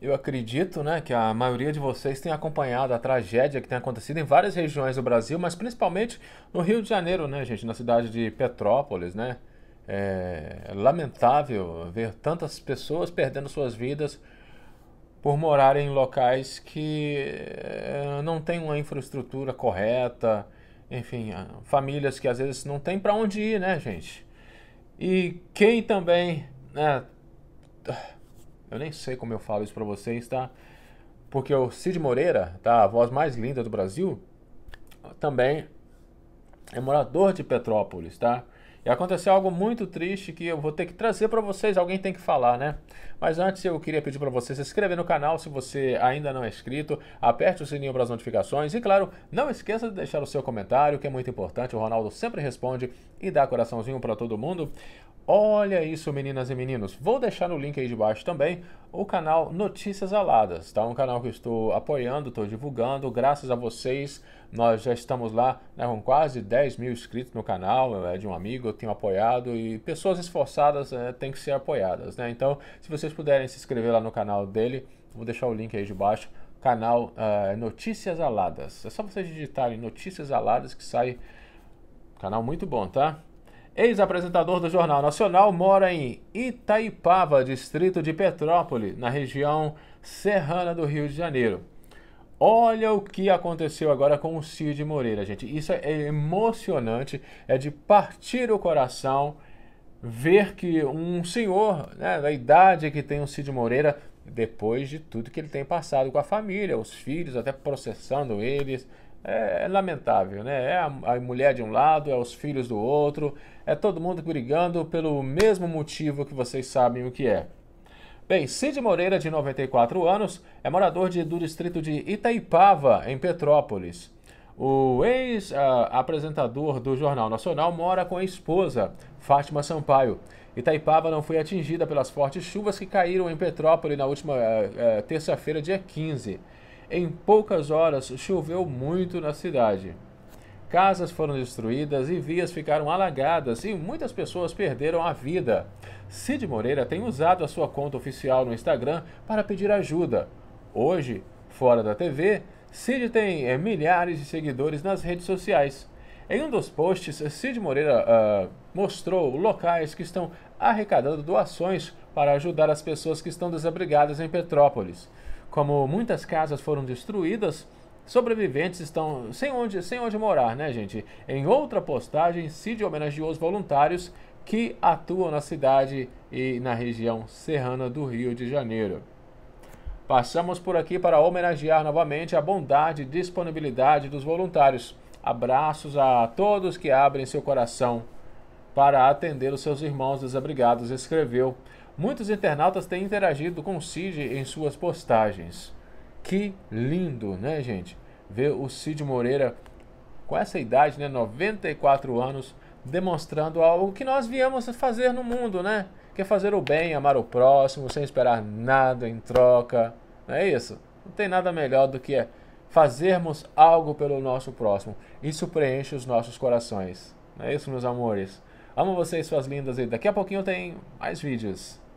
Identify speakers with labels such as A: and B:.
A: Eu acredito né, que a maioria de vocês tem acompanhado a tragédia que tem acontecido em várias regiões do Brasil, mas principalmente no Rio de Janeiro, né, gente? Na cidade de Petrópolis, né? É lamentável ver tantas pessoas perdendo suas vidas por morarem em locais que eh, não têm uma infraestrutura correta, enfim, ah, famílias que às vezes não têm para onde ir, né, gente? E quem também. Né, eu nem sei como eu falo isso para vocês, tá? Porque o Cid Moreira, tá? A voz mais linda do Brasil, também é morador de Petrópolis, tá? E aconteceu algo muito triste que eu vou ter que trazer para vocês, alguém tem que falar, né? Mas antes eu queria pedir para você se inscrever no canal se você ainda não é inscrito, aperte o sininho para as notificações e claro, não esqueça de deixar o seu comentário, que é muito importante, o Ronaldo sempre responde e dá coraçãozinho para todo mundo. Olha isso, meninas e meninos. Vou deixar no link aí de baixo também o canal Notícias Aladas, tá? Um canal que eu estou apoiando, estou divulgando, graças a vocês nós já estamos lá né, com quase 10 mil inscritos no canal, é de um amigo, eu tenho apoiado e pessoas esforçadas é, têm que ser apoiadas. Né? Então, se vocês puderem se inscrever lá no canal dele, vou deixar o link aí de baixo, canal uh, Notícias Aladas. É só vocês digitarem Notícias Aladas que sai canal muito bom, tá? Ex-apresentador do Jornal Nacional mora em Itaipava, distrito de Petrópolis, na região serrana do Rio de Janeiro. Olha o que aconteceu agora com o Cid Moreira, gente. Isso é emocionante, é de partir o coração ver que um senhor, né, da idade que tem o Cid Moreira, depois de tudo que ele tem passado com a família, os filhos, até processando eles, é, é lamentável, né? É a, a mulher de um lado, é os filhos do outro, é todo mundo brigando pelo mesmo motivo que vocês sabem o que é. Bem, Cid Moreira, de 94 anos, é morador de, do distrito de Itaipava, em Petrópolis. O ex-apresentador ah, do Jornal Nacional mora com a esposa, Fátima Sampaio. Itaipava não foi atingida pelas fortes chuvas que caíram em Petrópolis na última uh, uh, terça-feira, dia 15. Em poucas horas, choveu muito na cidade. Casas foram destruídas e vias ficaram alagadas e muitas pessoas perderam a vida. Cid Moreira tem usado a sua conta oficial no Instagram para pedir ajuda. Hoje, fora da TV, Cid tem é, milhares de seguidores nas redes sociais. Em um dos posts, Cid Moreira uh, mostrou locais que estão arrecadando doações para ajudar as pessoas que estão desabrigadas em Petrópolis. Como muitas casas foram destruídas, Sobreviventes estão sem onde, sem onde morar, né, gente? Em outra postagem, Cid homenageou os voluntários que atuam na cidade e na região serrana do Rio de Janeiro. Passamos por aqui para homenagear novamente a bondade e disponibilidade dos voluntários. Abraços a todos que abrem seu coração para atender os seus irmãos desabrigados, escreveu. Muitos internautas têm interagido com o CID em suas postagens. Que lindo, né, gente? Ver o Cid Moreira com essa idade, né, 94 anos, demonstrando algo que nós viemos fazer no mundo, né? Que é fazer o bem, amar o próximo, sem esperar nada em troca. Não é isso? Não tem nada melhor do que é fazermos algo pelo nosso próximo. Isso preenche os nossos corações. Não é isso, meus amores? Amo vocês, suas lindas. E daqui a pouquinho tem mais vídeos.